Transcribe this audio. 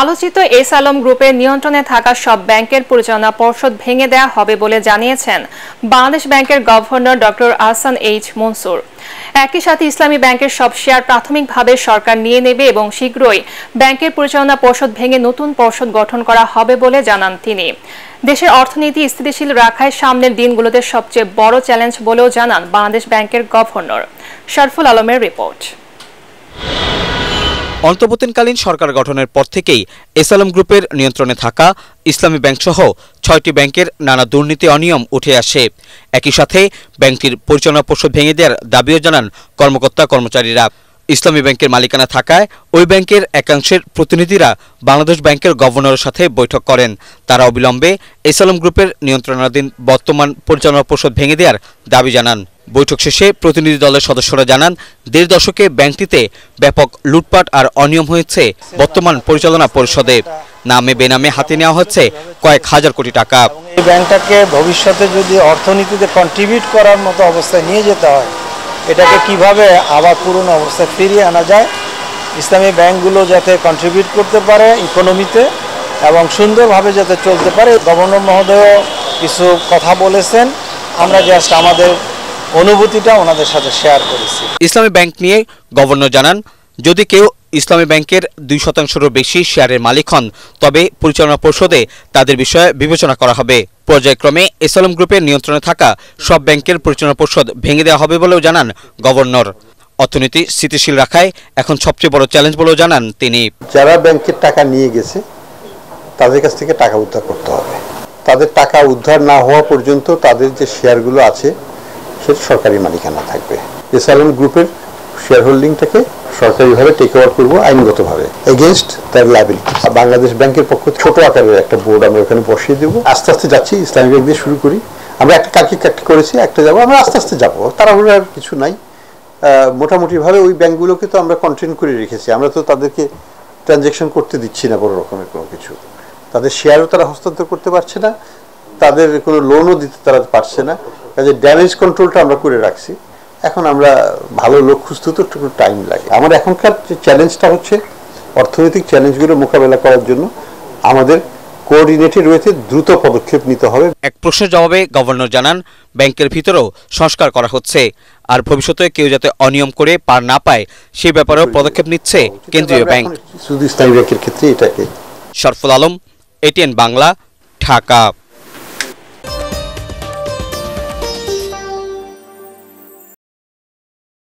আলোচিত এস আলম গ্রুপের নিয়ন্ত্রণে থাকা সব ব্যাংকের পরিচালনা পর্ষদ ভেঙে দেয়া হবে বলে জানিয়েছেন বাংলাদেশ ব্যাংকের governor doctor Ahsan H Mansur একই সাথে ইসলামী ব্যাংকের সব শেয়ার প্রাথমিকভাবে সরকার নিয়ে নেবে এবং শীঘ্রই ব্যাংকের পরিচালনা পর্ষদ ভেঙে নতুন পর্ষদ গঠন করা হবে বলে জানান তিনি দেশের অর্থনীতি স্থিতিশীল রাখায় সামনের দিনগুলোতে সবচেয়ে বড় চ্যালেঞ্জ বলেও জানান বাংলাদেশ ব্যাংকের গভর্নর শরফুল আলমের রিপোর্ট অন্তর্বর্তীকালীন সরকার গঠনের পর থেকেই এসালাম গ্রুপের নিয়ন্ত্রণে থাকা ইসলামী ব্যাংকসহ ছয়টি ব্যাংকের নানা দুর্নীতি অনিয়ম উঠে আসে একই সাথে ব্যাংকটির পরিচালনা পর্ষদ ভেঙে দেওয়ার দাবিও জানান কর্মকর্তা কর্মচারীরা ইসলামী ব্যাংকের মালিকানা থাকায় ওই ব্যাংকের একাংশের প্রতিনিধিরা বাংলাদেশ ব্যাংকের গভর্নরের সাথে বৈঠক করেন তারা অবিলম্বে এসালাম গ্রুপের নিয়ন্ত্রণাধীন বর্তমান পরিচালনা পর্ষদ ভেঙে দেওয়ার দাবি জানান বৈঠক শেষে প্রতিনিধি দলের সদস্যরা জানান দেড় দশকে ব্যাংকটিতে ব্যাপক লুটপাট আর অনিয়ম হয়েছে বর্তমান পরিচালনা পরিষদে নামে বেনামে হাতে নেওয়া হচ্ছে কয়েক হাজার কোটি টাকা এই ব্যাংকটাকে ভবিষ্যতে যদি অর্থনীতিতে কন্ট্রিবিউট করার মতো অবস্থায় নিয়ে যেতে হয় এটাকে কিভাবে আবার পুরনো অবস্থায় ফিরিয়ে আনা যায় ইসলামী ব্যাংকগুলো যাতে কন্ট্রিবিউট করতে পারে ইকোনমিতে এবং সুন্দরভাবে যাতে চলতে পারে গভর্নর মহোদয় কিছু কথা বলেছেন আমরা জাস্ট আমাদের অনুভূতিটা ওনাদের সাথে শেয়ার করেছি ইসলামী ব্যাংক নিয়ে গভর্নর জানান যদি কেউ ইসলামী ব্যাংকের দুই শতাংশেরও বেশি শেয়ারের মালিক হন তবে পরিচালনা পর্ষদে তাদের বিষয়ে বিবেচনা করা হবে পর্যায়ক্রমে এসলাম গ্রুপের নিয়ন্ত্রণে থাকা সব ব্যাংকের পরিচালনা পর্ষদ ভেঙে দেওয়া হবে বলেও জানান গভর্নর অর্থনীতি স্থিতিশীল রাখায় এখন সবচেয়ে বড় চ্যালেঞ্জ বলেও জানান তিনি যারা ব্যাংকের টাকা নিয়ে গেছে তাদের কাছ থেকে টাকা উদ্ধার করতে হবে তাদের টাকা উদ্ধার না হওয়া পর্যন্ত তাদের যে শেয়ারগুলো আছে সেটা সরকারি মালিকানা থাকবে এসআরএম গ্রুপের শেয়ার হোল্ডিংটাকে সরকারিভাবে টেক ওভার করবো আইনগতভাবে এগেনস্ট তার লাইবিলিটি বাংলাদেশ ব্যাংকের পক্ষ ছোট আকারের একটা বোর্ড আমরা ওখানে বসিয়ে দেবো আস্তে আস্তে যাচ্ছি ইসলামী ব্যাংক দিয়ে শুরু করি আমরা একটা কালকে একটা করেছি একটা যাবো আমরা আস্তে আস্তে যাবো তাড়াহুড়ো আর কিছু নাই মোটামুটিভাবে ওই ব্যাংকগুলোকে তো আমরা কন্টেন করে রেখেছি আমরা তো তাদেরকে ট্রানজ্যাকশন করতে দিচ্ছি না বড় রকমের কোনো কিছু তাদের শেয়ারও তারা হস্তান্তর করতে পারছে না তাদের কোনো লোনও দিতে তারা পারছে না কাজে ড্যামেজ কন্ট্রোলটা আমরা করে রাখছি এখন আমরা ভালো লোক খুঁজতে তো একটু টাইম লাগে আমার এখনকার যে চ্যালেঞ্জটা হচ্ছে অর্থনৈতিক চ্যালেঞ্জগুলো মোকাবেলা করার জন্য আমাদের কোঅর্ডিনেটেড রয়েছে দ্রুত পদক্ষেপ নিতে হবে এক প্রশ্নের জবাবে গভর্নর জানান ব্যাংকের ভিতরেও সংস্কার করা হচ্ছে আর ভবিষ্যতে কেউ যাতে অনিয়ম করে পার না পায় সে ব্যাপারেও পদক্ষেপ নিচ্ছে কেন্দ্রীয় ব্যাংক শুধু স্থায়ী ব্যাংকের ক্ষেত্রে এটাকে শরফুল আলম এটিএন বাংলা ঢাকা